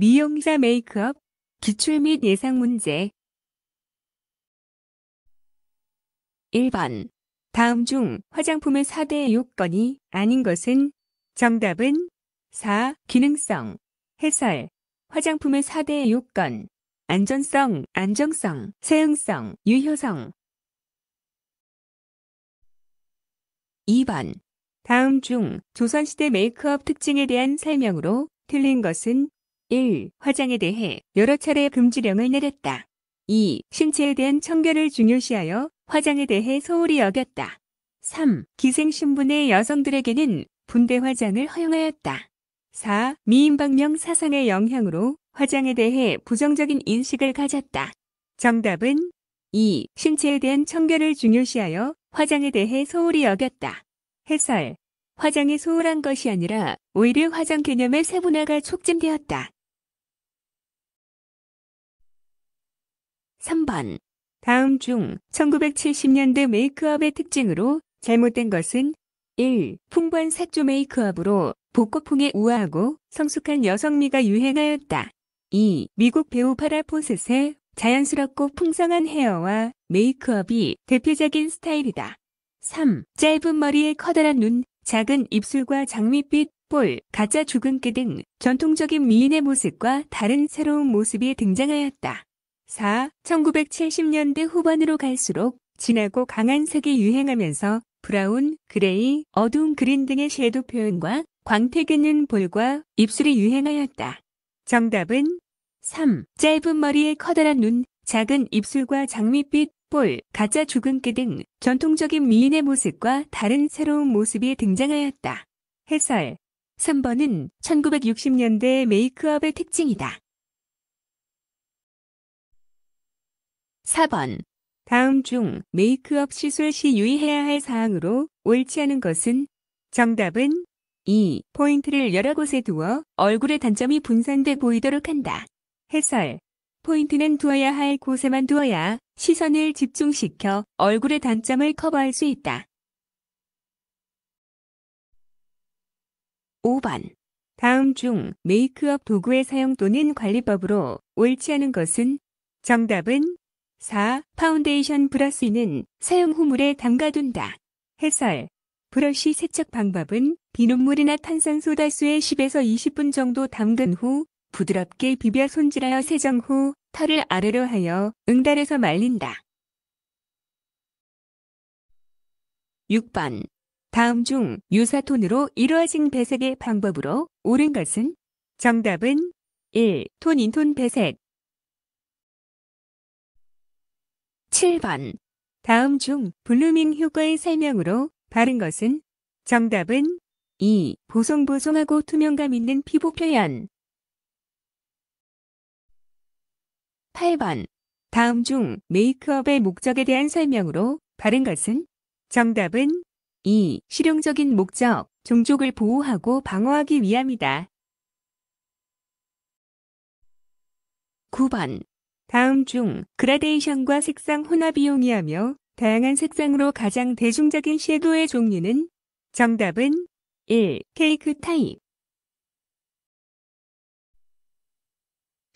미용사 메이크업, 기출 및 예상 문제 1번 다음 중 화장품의 4대 요건이 아닌 것은 정답은 4. 기능성, 해설, 화장품의 4대 요건, 안전성, 안정성, 세응성, 유효성 2번 다음 중 조선시대 메이크업 특징에 대한 설명으로 틀린 것은 1. 화장에 대해 여러 차례 금지령을 내렸다. 2. 신체에 대한 청결을 중요시하여 화장에 대해 소홀히 여겼다. 3. 기생신분의 여성들에게는 분대 화장을 허용하였다. 4. 미인박명 사상의 영향으로 화장에 대해 부정적인 인식을 가졌다. 정답은 2. 신체에 대한 청결을 중요시하여 화장에 대해 소홀히 여겼다. 해설. 화장이 소홀한 것이 아니라 오히려 화장 개념의 세분화가 촉진되었다. 3번. 다음 중 1970년대 메이크업의 특징으로 잘못된 것은 1. 풍부한 색조 메이크업으로 복고풍에 우아하고 성숙한 여성미가 유행하였다. 2. 미국 배우 파라포셋의 자연스럽고 풍성한 헤어와 메이크업이 대표적인 스타일이다. 3. 짧은 머리에 커다란 눈, 작은 입술과 장밋빛, 볼, 가짜 주근깨 등 전통적인 미인의 모습과 다른 새로운 모습이 등장하였다. 4. 1970년대 후반으로 갈수록 진하고 강한 색이 유행하면서 브라운, 그레이, 어두운 그린 등의 섀도 표현과 광택있는 볼과 입술이 유행하였다. 정답은 3. 짧은 머리에 커다란 눈, 작은 입술과 장밋빛, 볼, 가짜 주근깨 등 전통적인 미인의 모습과 다른 새로운 모습이 등장하였다. 해설 3번은 1960년대 메이크업의 특징이다. 4번 다음 중 메이크업 시술 시 유의해야 할 사항으로 옳지 않은 것은 정답은 2. 포인트를 여러 곳에 두어 얼굴의 단점이 분산돼 보이도록 한다. 해설 포인트는 두어야 할 곳에만 두어야 시선을 집중시켜 얼굴의 단점을 커버할 수 있다. 5번 다음 중 메이크업 도구의 사용 또는 관리법으로 옳지 않은 것은 정답은 4. 파운데이션 브러쉬는 사용 후 물에 담가둔다. 해설. 브러쉬 세척 방법은 비눗물이나 탄산소다수에 10에서 20분 정도 담근 후 부드럽게 비벼 손질하여 세정 후 털을 아래로 하여 응달에서 말린다. 6번. 다음 중 유사톤으로 이루어진 배색의 방법으로 옳은 것은? 정답은 1. 톤 인톤 배색 7번. 다음 중 블루밍 효과의 설명으로 바른 것은 정답은 2. 보송보송하고 투명감 있는 피부 표현 8번. 다음 중 메이크업의 목적에 대한 설명으로 바른 것은 정답은 2. 실용적인 목적, 종족을 보호하고 방어하기 위함이다. 9번. 다음 중 그라데이션과 색상 혼합 이용이하며 다양한 색상으로 가장 대중적인 섀도의 종류는 정답은 1. 케이크 타입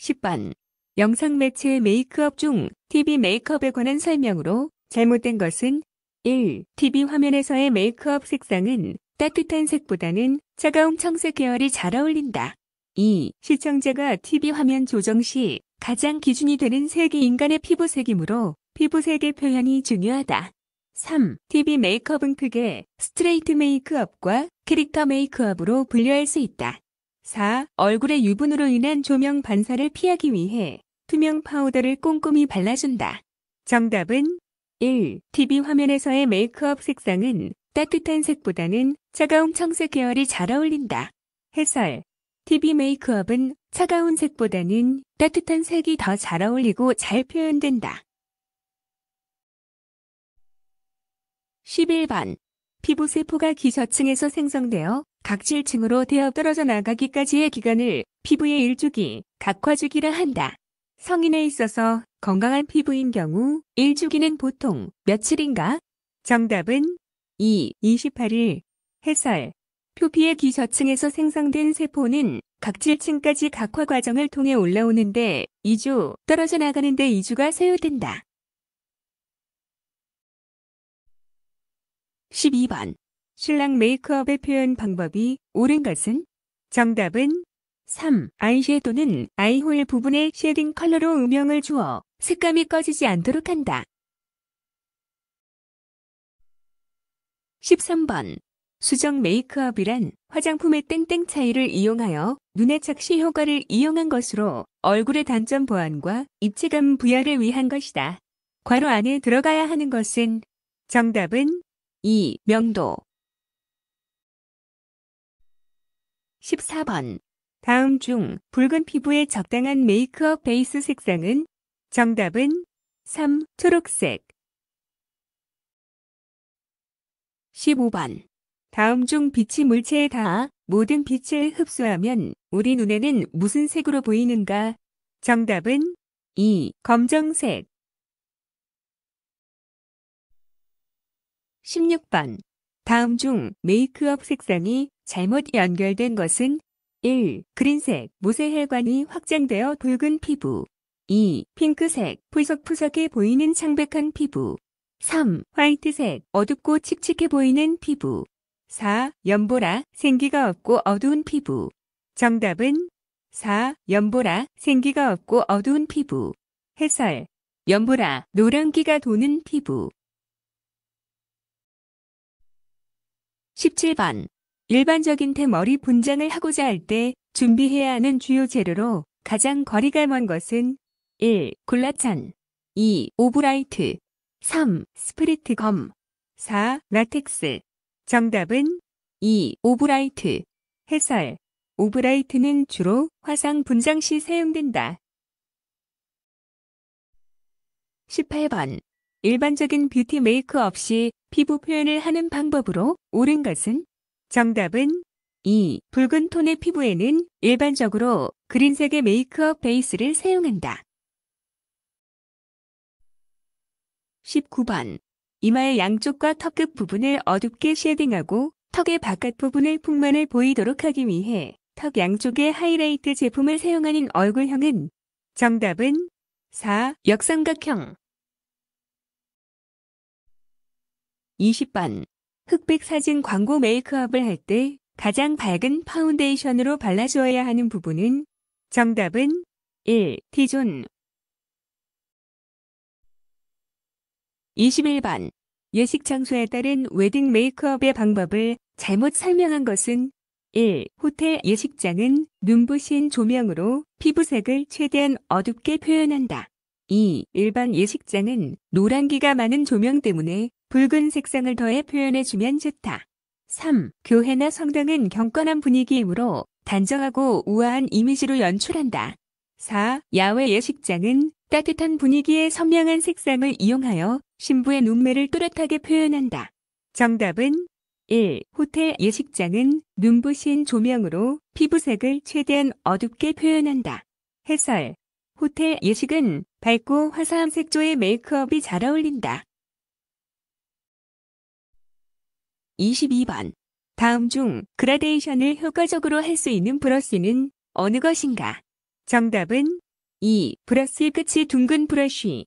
10번 영상 매체 메이크업 중 TV 메이크업에 관한 설명으로 잘못된 것은 1. TV 화면에서의 메이크업 색상은 따뜻한 색보다는 차가운 청색 계열이 잘 어울린다. 2. 시청자가 TV 화면 조정 시 가장 기준이 되는 색이 인간의 피부색이므로 피부색의 표현이 중요하다. 3. TV 메이크업은 크게 스트레이트 메이크업과 캐릭터 메이크업으로 분류할 수 있다. 4. 얼굴의 유분으로 인한 조명 반사를 피하기 위해 투명 파우더를 꼼꼼히 발라준다. 정답은 1. TV 화면에서의 메이크업 색상은 따뜻한 색보다는 차가운 청색 계열이 잘 어울린다. 해설 TV 메이크업은 차가운 색보다는 따뜻한 색이 더 잘 어울리고 잘 표현된다. 11번. 피부세포가 기저층에서 생성되어 각질층으로 되어 떨어져 나가기까지의 기간을 피부의 일주기, 각화주기라 한다. 성인에 있어서 건강한 피부인 경우 일주기는 보통 며칠인가? 정답은 2. 28일. 해설 표피의 기저층에서 생성된 세포는 각질층까지 각화 과정을 통해 올라오는데 2주, 떨어져 나가는데 2주가 소요된다. 12번. 신랑 메이크업의 표현 방법이 옳은 것은? 정답은 3. 아이섀도는 아이홀 부분에 쉐딩 컬러로 음영을 주어 색감이 꺼지지 않도록 한다. 13번. 수정 메이크업이란 화장품의 땡땡 차이를 이용하여 눈의 착시 효과를 이용한 것으로 얼굴의 단점 보완과 입체감 부여를 위한 것이다. 괄호 안에 들어가야 하는 것은 정답은 2. 명도 14번 다음 중 붉은 피부에 적당한 메이크업 베이스 색상은 정답은 3. 초록색 15번 다음 중 빛이 물체에 닿아 모든 빛을 흡수하면 우리 눈에는 무슨 색으로 보이는가? 정답은 2. 검정색 16번 다음 중 메이크업 색상이 잘못 연결된 것은 1. 그린색 모세혈관이 확장되어 붉은 피부 2. 핑크색 푸석푸석해 보이는 창백한 피부 3. 화이트색 어둡고 칙칙해 보이는 피부 4. 연보라, 생기가 없고 어두운 피부. 정답은 4. 연보라, 생기가 없고 어두운 피부. 해설. 연보라, 노란기가 도는 피부. 17번. 일반적인 태머리 분장을 하고자 할 때 준비해야 하는 주요 재료로 가장 거리가 먼 것은 1. 굴라찬 2. 오브라이트 3. 스프리트 검 4. 라텍스 정답은 2. 오브라이트. 해설. 오브라이트는 주로 화상 분장 시 사용된다. 18번. 일반적인 뷰티 메이크 없이 피부 표현을 하는 방법으로 옳은 것은? 정답은 2. 붉은 톤의 피부에는 일반적으로 그린색의 메이크업 베이스를 사용한다. 19번. 이마의 양쪽과 턱 끝 부분을 어둡게 쉐딩하고 턱의 바깥 부분을 풍만해 보이도록 하기 위해 턱 양쪽에 하이라이트 제품을 사용하는 얼굴형은 정답은 4. 역삼각형 20번 흑백 사진 광고 메이크업을 할 때 가장 밝은 파운데이션으로 발라주어야 하는 부분은 정답은 1. T존 21번 예식 장소에 따른 웨딩 메이크업의 방법을 잘못 설명한 것은 1. 호텔 예식장은 눈부신 조명으로 피부색을 최대한 어둡게 표현한다. 2. 일반 예식장은 노란기가 많은 조명 때문에 붉은 색상을 더해 표현해주면 좋다. 3. 교회나 성당은 경건한 분위기이므로 단정하고 우아한 이미지로 연출한다. 4. 야외 예식장은 따뜻한 분위기에 선명한 색상을 이용하여 신부의 눈매를 또렷하게 표현한다. 정답은 1. 호텔 예식장은 눈부신 조명으로 피부색을 최대한 어둡게 표현한다. 해설 호텔 예식은 밝고 화사한 색조의 메이크업이 잘 어울린다. 22번 다음 중 그라데이션을 효과적으로 할 수 있는 브러쉬는 어느 것인가? 정답은 2. 브라스 의 끝이 둥근 브러쉬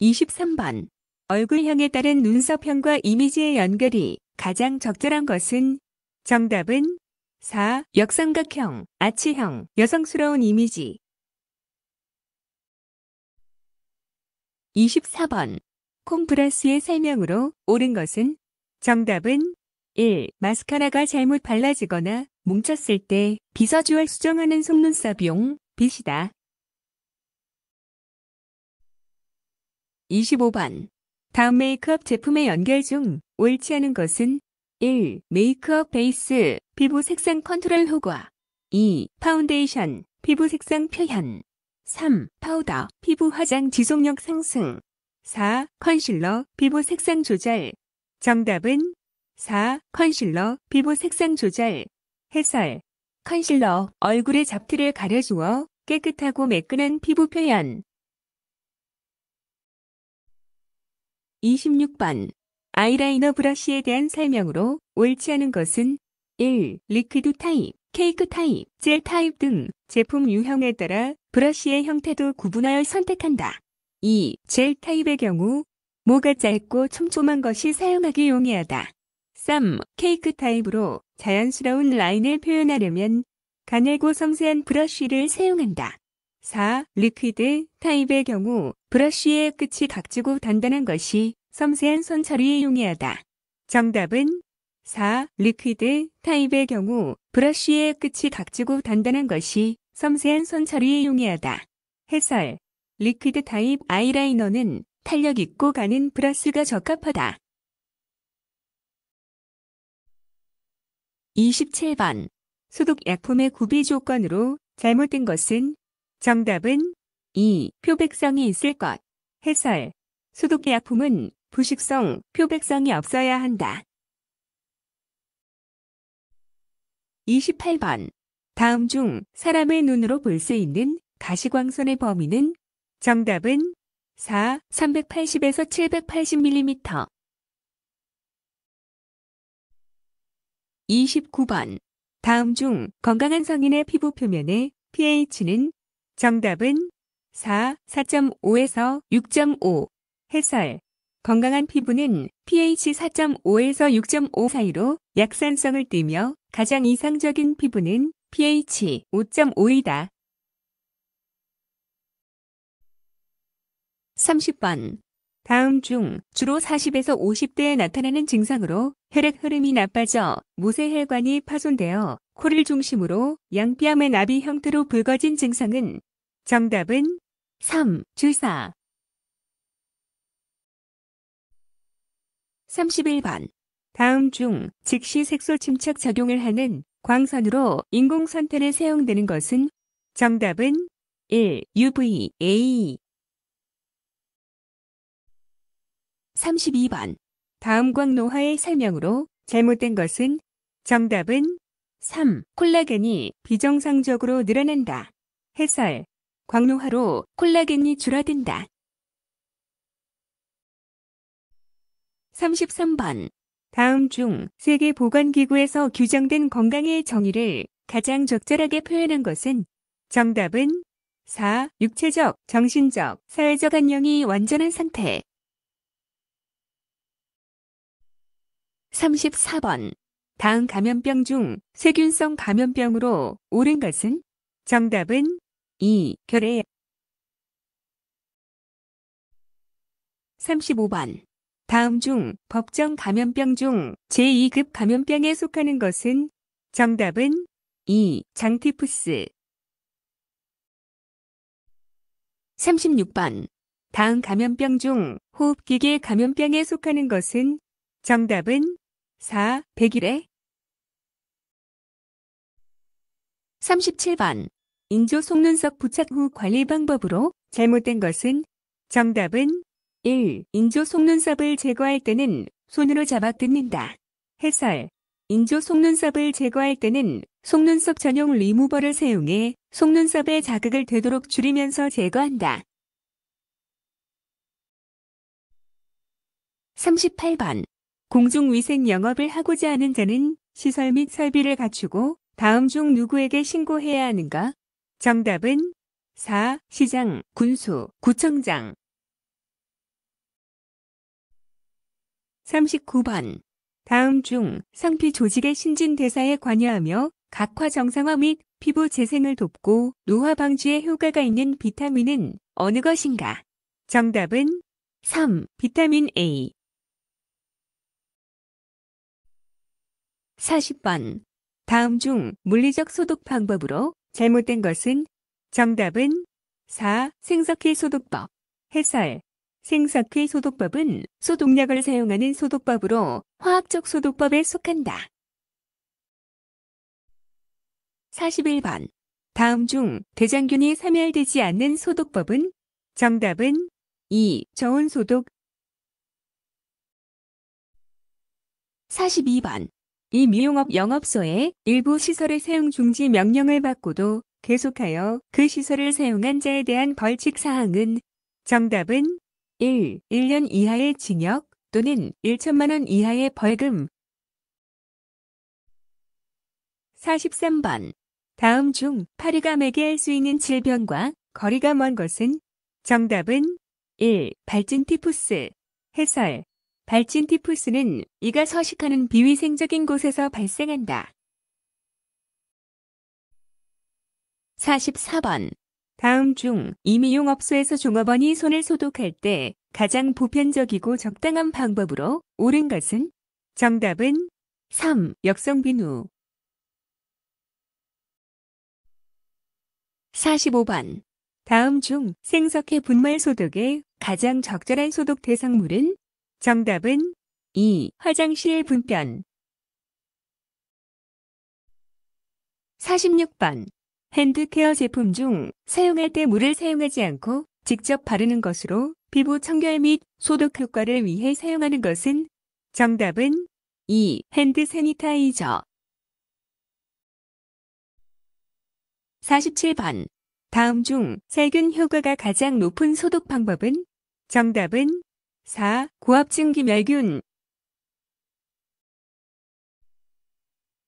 23번 얼굴형에 따른 눈썹형과 이미지의 연결이 가장 적절한 것은 정답은 4. 역삼각형, 아치형, 여성스러운 이미지 24번 콩브라스의 설명으로 옳은 것은 정답은 1. 마스카라가 잘못 발라지거나 뭉쳤을 때 비서주얼 수정하는 속눈썹용 빛이다. 25번 다음 메이크업 제품의 연결 중 옳지 않은 것은 1. 메이크업 베이스 피부 색상 컨트롤 효과 2. 파운데이션 피부 색상 표현 3. 파우더 피부 화장 지속력 상승 4. 컨실러 피부 색상 조절 정답은 4. 컨실러 피부 색상 조절 해설. 컨실러, 얼굴에 잡티를 가려주어 깨끗하고 매끈한 피부 표현. 26번. 아이라이너 브러쉬에 대한 설명으로 옳지 않은 것은 1. 리퀴드 타입, 케이크 타입, 젤 타입 등 제품 유형에 따라 브러쉬의 형태도 구분하여 선택한다. 2. 젤 타입의 경우 모가 짧고 촘촘한 것이 사용하기 용이하다. 쌈, 케이크 타입으로 자연스러운 라인을 표현하려면 가늘고 섬세한 브러쉬를 사용한다. 4. 리퀴드 타입의 경우 브러쉬의 끝이 각지고 단단한 것이 섬세한 손 처리에 용이하다. 정답은 4. 리퀴드 타입의 경우 브러쉬의 끝이 각지고 단단한 것이 섬세한 손 처리에 용이하다. 해설 리퀴드 타입 아이라이너는 탄력 있고 가는 브러쉬가 적합하다. 27번 소독약품의 구비 조건으로 잘못된 것은 정답은 2. 표백성이 있을 것. 해설 소독약품은 부식성 표백성이 없어야 한다. 28번 다음 중 사람의 눈으로 볼 수 있는 가시광선의 범위는 정답은 4. 380에서 780mm 29번. 다음 중 건강한 성인의 피부 표면의 pH는 정답은 4, 4.5에서 6.5. 해설. 건강한 피부는 pH 4.5에서 6.5 사이로 약산성을 띠며 가장 이상적인 피부는 pH 5.5이다. 30번. 다음 중 주로 40에서 50대에 나타나는 증상으로 혈액 흐름이 나빠져 모세혈관이 파손되어 코를 중심으로 양뺨의 나비 형태로 붉어진 증상은 정답은 3. 주사 31번 다음 중 즉시 색소 침착 작용을 하는 광선으로 인공선탄에 사용되는 것은 정답은 1. UVA 32번. 다음 광노화의 설명으로 잘못된 것은 정답은 3. 콜라겐이 비정상적으로 늘어난다. 해설. 광노화로 콜라겐이 줄어든다. 33번. 다음 중 세계 보건기구에서 규정된 건강의 정의를 가장 적절하게 표현한 것은 정답은 4. 육체적, 정신적, 사회적 안녕이 완전한 상태. 34번. 다음 감염병 중 세균성 감염병으로 옳은 것은? 정답은 2. 결핵 35번. 다음 중 법정 감염병 중 제2급 감염병에 속하는 것은? 정답은 2. 장티푸스 36번. 다음 감염병 중 호흡기계 감염병에 속하는 것은? 정답은 4. 100일에 37번 인조 속눈썹 부착 후 관리 방법으로 잘못된 것은 정답은 1. 인조 속눈썹을 제거할 때는 손으로 잡아 뜯는다. 해설 인조 속눈썹을 제거할 때는 속눈썹 전용 리무버를 사용해 속눈썹의 자극을 되도록 줄이면서 제거한다. 38번 공중위생 영업을 하고자 하는 자는 시설 및 설비를 갖추고 다음 중 누구에게 신고해야 하는가? 정답은 4. 시장, 군수, 구청장 39번 다음 중 상피 조직의 신진대사에 관여하며 각화 정상화 및 피부 재생을 돕고 노화 방지에 효과가 있는 비타민은 어느 것인가? 정답은 3. 비타민 A 40번. 다음 중 물리적 소독 방법으로 잘못된 것은 정답은 4. 생석회 소독법. 해설. 생석회 소독법은 소독약을 사용하는 소독법으로 화학적 소독법에 속한다. 41번. 다음 중 대장균이 사멸되지 않는 소독법은 정답은 2. 저온 소독 42번. 이 미용업 영업소에 일부 시설의 사용 중지 명령을 받고도 계속하여 그 시설을 사용한 자에 대한 벌칙 사항은 정답은 1. 1년 이하의 징역 또는 1천만원 이하의 벌금 43번 다음 중 파리가 매개할수 있는 질병과 거리가 먼 것은 정답은 1. 발진 티푸스 해설 발진 티푸스는 이가 서식하는 비위생적인 곳에서 발생한다. 44번 다음 중 임의용업소에서 종업원이 손을 소독할 때 가장 보편적이고 적당한 방법으로 옳은 것은? 정답은 3. 역성비누 45번 다음 중생석해 분말 소독의 가장 적절한 소독 대상물은? 정답은 2. 화장실 분변 46번 핸드케어 제품 중 사용할 때 물을 사용하지 않고 직접 바르는 것으로 피부 청결 및 소독 효과를 위해 사용하는 것은 정답은 2. 핸드 세니타이저 47번 다음 중 살균 효과가 가장 높은 소독 방법은 정답은 4. 고압증기 멸균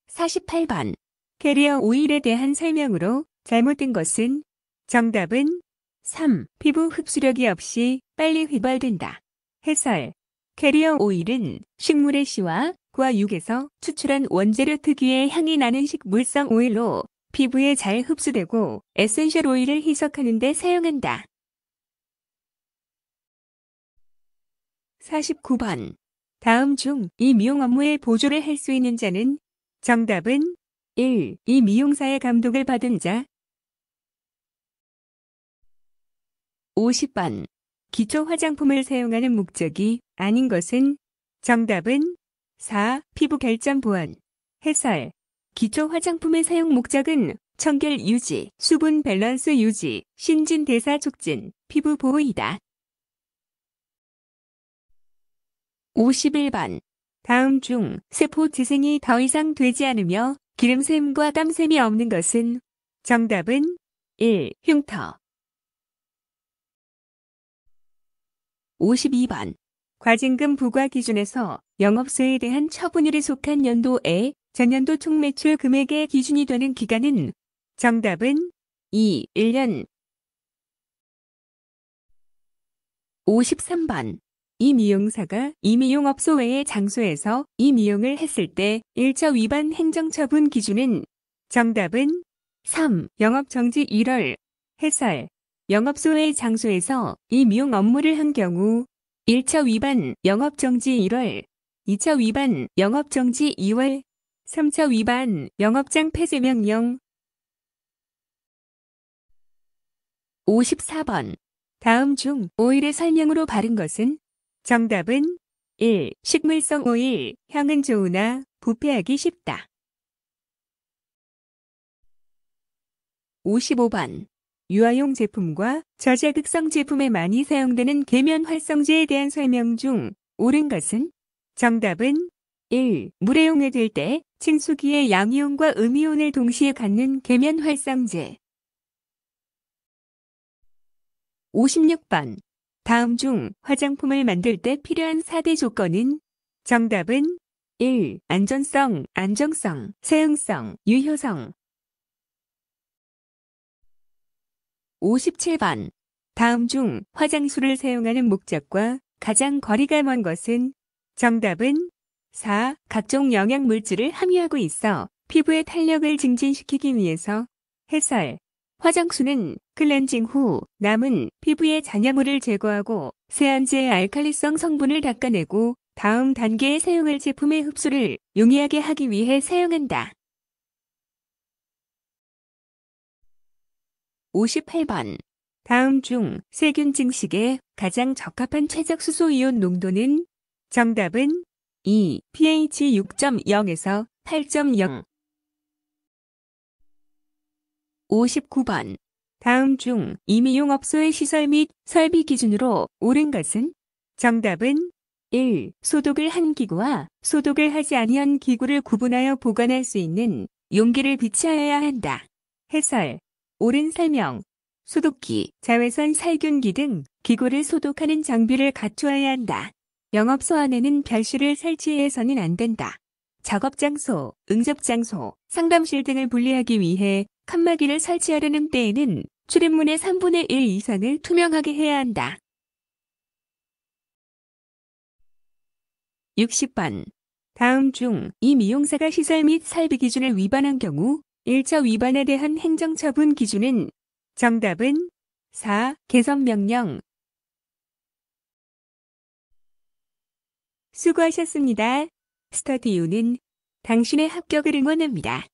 48번 캐리어 오일에 대한 설명으로 잘못된 것은 정답은 3. 피부 흡수력이 없이 빨리 휘발된다. 해설 캐리어 오일은 식물의 씨와 과육에서 추출한 원재료 특유의 향이 나는 식물성 오일로 피부에 잘 흡수되고 에센셜 오일을 희석하는 데 사용한다. 49번. 다음 중 이 미용 업무에 보조를 할 수 있는 자는 정답은 1. 이 미용사의 감독을 받은 자 50번. 기초 화장품을 사용하는 목적이 아닌 것은 정답은 4. 피부 결정 보완 해설 기초 화장품의 사용 목적은 청결 유지, 수분 밸런스 유지, 신진대사 촉진, 피부 보호이다. 51번. 다음 중 세포 재생이 더 이상 되지 않으며 기름샘과 땀샘이 없는 것은 정답은 1. 흉터 52번. 과징금 부과 기준에서 영업소에 대한 처분율에 속한 연도에 전년도 총매출 금액의 기준이 되는 기간은 정답은 2. 1년 53번. 이 미용사가 이 미용업소 외의 장소에서 이 미용을 했을 때 1차 위반 행정처분 기준은 정답은 3. 영업정지 1월 해설 영업소 외의 장소에서 이 미용 업무를 한 경우 1차 위반 영업정지 1월 2차 위반 영업정지 2월 3차 위반 영업장 폐쇄 명령 54번 다음 중 5일의 설명으로 바른 것은 정답은 1. 식물성 오일, 향은 좋으나 부패하기 쉽다. 55번. 유아용 제품과 저자극성 제품에 많이 사용되는 계면 활성제에 대한 설명 중 옳은 것은? 정답은 1. 물에 용해될 때 친수기의 양이온과 음이온을 동시에 갖는 계면 활성제 56번. 다음 중 화장품을 만들 때 필요한 4대 조건은 정답은 1. 안전성, 안정성, 사용성 유효성 57번 다음 중 화장수를 사용하는 목적과 가장 거리가 먼 것은 정답은 4. 각종 영양물질을 함유하고 있어 피부의 탄력을 증진시키기 위해서 해설 화장수는 클렌징 후 남은 피부의 잔여물을 제거하고 세안제의 알칼리성 성분을 닦아내고 다음 단계에 사용할 제품의 흡수를 용이하게 하기 위해 사용한다. 58번 다음 중 세균 증식에 가장 적합한 최적 수소이온 농도는 정답은 2. pH 6.0에서 8.0 59번. 다음 중 임의용업소의 시설 및 설비 기준으로 옳은 것은? 정답은 1. 소독을 한 기구와 소독을 하지 아니한 기구를 구분하여 보관할 수 있는 용기를 비치하여야 한다. 해설. 옳은 설명. 소독기, 자외선 살균기 등 기구를 소독하는 장비를 갖추어야 한다. 영업소 안에는 별실을 설치해서는 안 된다. 작업 장소, 응접 장소, 상담실 등을 분리하기 위해 칸막이를 설치하려는 때에는 출입문의 3분의 1 이상을 투명하게 해야 한다. 60번. 다음 중 이 미용사가 시설 및 살비 기준을 위반한 경우 1차 위반에 대한 행정처분 기준은 정답은 4. 개선명령 수고하셨습니다. 스터디오는 당신의 합격을 응원합니다.